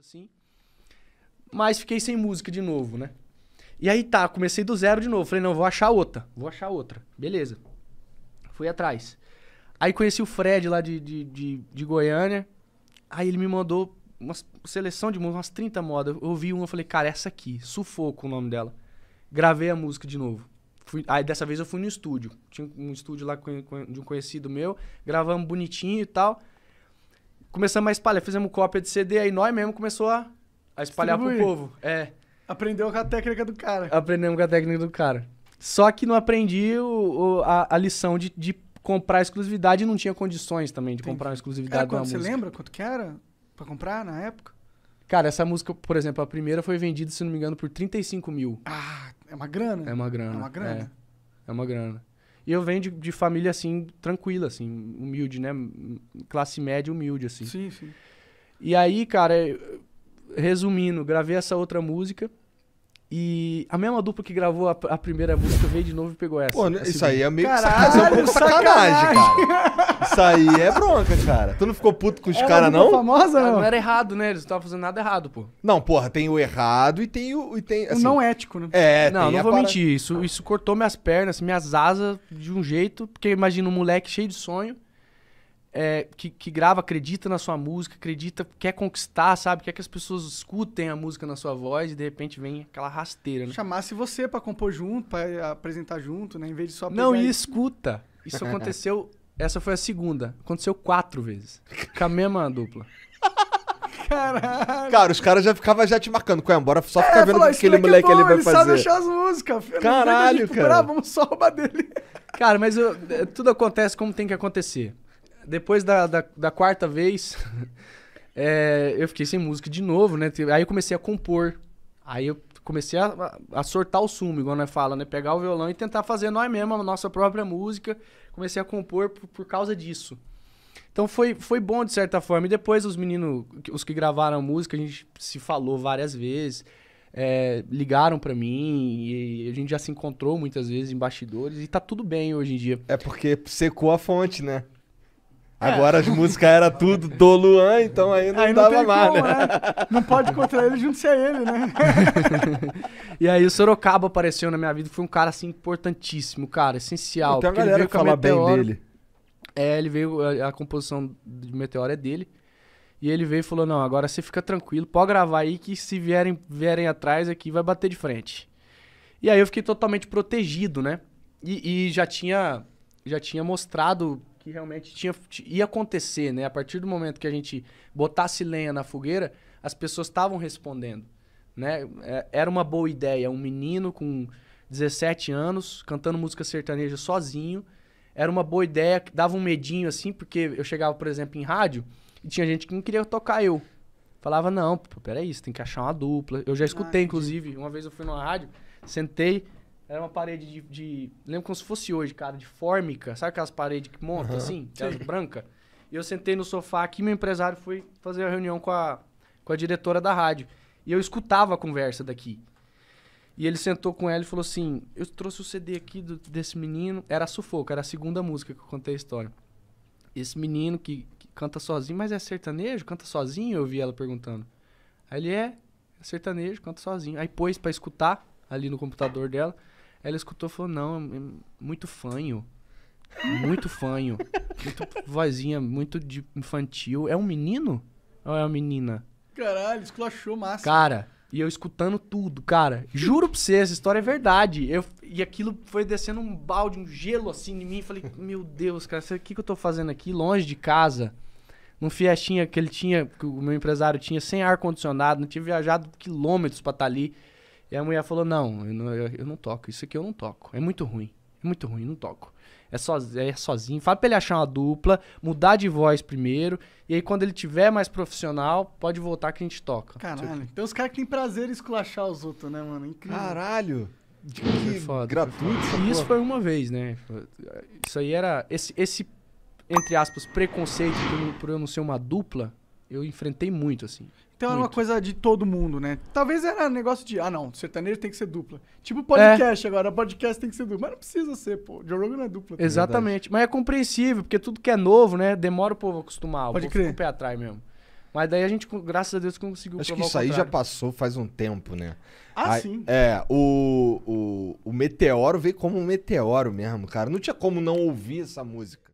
assim. Mas fiquei sem música de novo, né? E aí tá, comecei do zero de novo. Falei, não, vou achar outra. Vou achar outra. Beleza. Fui atrás. Aí conheci o Fred lá de, de, de, de Goiânia. Aí ele me mandou uma seleção de músicas, umas 30 modas. Eu ouvi uma e falei, cara, essa aqui, Sufoco o nome dela. Gravei a música de novo. Fui, aí dessa vez eu fui no estúdio. Tinha um estúdio lá de um conhecido meu. Gravamos bonitinho e tal começamos a espalhar, fizemos cópia de CD, aí nós mesmo começou a, a espalhar Distribuir. pro povo. É. Aprendeu com a técnica do cara. Aprendemos com a técnica do cara. Só que não aprendi o, o a, a, lição de, de comprar exclusividade e não tinha condições também de Entendi. comprar uma exclusividade era, de música. Você lembra quanto que era pra comprar na época? Cara, essa música, por exemplo, a primeira foi vendida, se não me engano, por 35 mil. Ah, é uma grana? É uma grana. É uma grana. É, é uma grana. E eu venho de, de, família, assim, tranquila, assim, humilde, né? Classe média humilde, assim. Sim, sim. E aí, cara, resumindo, gravei essa outra música. E a mesma dupla que gravou a, a primeira música veio de novo e pegou essa. Pô, essa isso aí é meio Caralho, é sacanagem, sacanagem, cara. Isso aí é bronca, cara. Tu não ficou puto com os caras, não? famosa, não? Não era errado, né? Eles não estavam fazendo nada errado, pô. Não, porra, tem o errado e tem o. E tem, assim, O não ético, né? É, Não, tem não vou para- mentir. Isso, isso cortou minhas pernas, minhas asas de um jeito. Porque imagina um moleque cheio de sonho, é, que, que grava, acredita na sua música, acredita, quer conquistar, sabe? Quer que as pessoas escutem a música na sua voz e de repente vem aquela rasteira, né? Chamasse você pra compor junto, pra apresentar junto, né? Em vez de só Não, e escuta. Isso aconteceu essa foi a segunda. Aconteceu quatro vezes. Com a mesma dupla. Caralho. Cara, os caras já ficavam já te marcando. Qual é? Bora só ficar é, vendo falou, aquele é moleque é ele vai ele fazer. Ele sabe achar as músicas. Filho. Caralho, cara. Vamos só roubar dele. Cara, mas eu, é, tudo acontece como tem que acontecer. Depois da, da, da quarta vez, é, eu fiquei sem música de novo, né? Aí eu comecei a compor. Aí eu comecei a, a sortar o sumo, igual nós fala, né? Pegar o violão e tentar fazer nós mesmos a nossa própria música. Comecei a compor por, por causa disso. Então foi, foi bom de certa forma. E depois os meninos, os que gravaram a música, a gente se falou várias vezes. É, ligaram para mim e a gente já se encontrou muitas vezes em bastidores e tá tudo bem hoje em dia. É porque secou a fonte, né? É. Agora as músicas eram tudo do Luan, então aí não aí dava mais, né? É. Não pode encontrar ele junto sem ele, né? e aí o Sorocaba apareceu na minha vida, foi um cara assim importantíssimo, cara, essencial. então uma galera ele veio fala bem dele. É, ele veio, a, a composição de Meteoro é dele. E ele veio e falou: Não, agora você fica tranquilo, pode gravar aí que se vierem, vierem atrás aqui vai bater de frente. E aí eu fiquei totalmente protegido, né? E, e já tinha já tinha mostrado que realmente tinha, ia acontecer, né? A partir do momento que a gente botasse lenha na fogueira, as pessoas estavam respondendo, né? É, era uma boa ideia, um menino com 17 anos cantando música sertaneja sozinho, era uma boa ideia, dava um medinho assim, porque eu chegava, por exemplo, em rádio e tinha gente que não queria tocar eu. Falava, não, pô, peraí, você tem que achar uma dupla. Eu já ah, escutei, ah, inclusive, uma vez eu fui numa rádio, sentei, era uma parede de, de, Lembro como se fosse hoje, cara, de fórmica. Sabe aquelas paredes que monta uhum. assim? Aquelas é brancas? E eu sentei no sofá aqui, meu empresário foi fazer a reunião com a, com a diretora da rádio. E eu escutava a conversa daqui. E ele sentou com ela e falou assim: Eu trouxe o CD aqui do, desse menino. Era Sufoco, era a segunda música que eu contei a história. Esse menino que, que canta sozinho, mas é sertanejo? Canta sozinho? Eu ouvi ela perguntando. Aí ele é, é sertanejo, canta sozinho. Aí pôs para escutar ali no computador dela. Ela escutou e falou: não, é muito fanho. Muito fanho. muito vozinha, muito de infantil. É um menino? Ou é uma menina? Caralho, achou massa. Cara, e eu escutando tudo, cara. Juro pra você, essa história é verdade. Eu, e aquilo foi descendo um balde, um gelo assim em mim. Falei, meu Deus, cara, o que, que eu tô fazendo aqui, longe de casa? Num Fiestinha que ele tinha, que o meu empresário tinha, sem ar-condicionado, não tinha viajado quilômetros pra estar tá ali. E a mulher falou: não eu, não, eu não, toco, isso aqui eu não toco. É muito ruim, é muito ruim, não toco. É, so, é sozinho. Fala pra ele achar uma dupla, mudar de voz primeiro. E aí, quando ele tiver mais profissional, pode voltar que a gente toca. Caralho. Tem então uns caras que têm prazer em esculachar os outros, né, mano? Incrível. Caralho. Que é é foda, gratuito. foda. Isso foi uma vez, né? Isso aí era. Esse, esse entre aspas, preconceito por eu não ser uma dupla eu enfrentei muito, assim. Então muito. era uma coisa de todo mundo, né? Talvez era um negócio de, ah não, sertanejo tem que ser dupla. Tipo podcast é. agora, podcast tem que ser dupla. Mas não precisa ser, pô. Joe Rogan é dupla. Exatamente. Verdade. Mas é compreensível, porque tudo que é novo, né? Demora o povo acostumar. Pode o povo crer. fica pé atrás mesmo. Mas daí a gente, graças a Deus, conseguiu Acho que isso aí já passou faz um tempo, né? Ah, sim. É, o, o, o meteoro veio como um meteoro mesmo, cara. Não tinha como não ouvir essa música.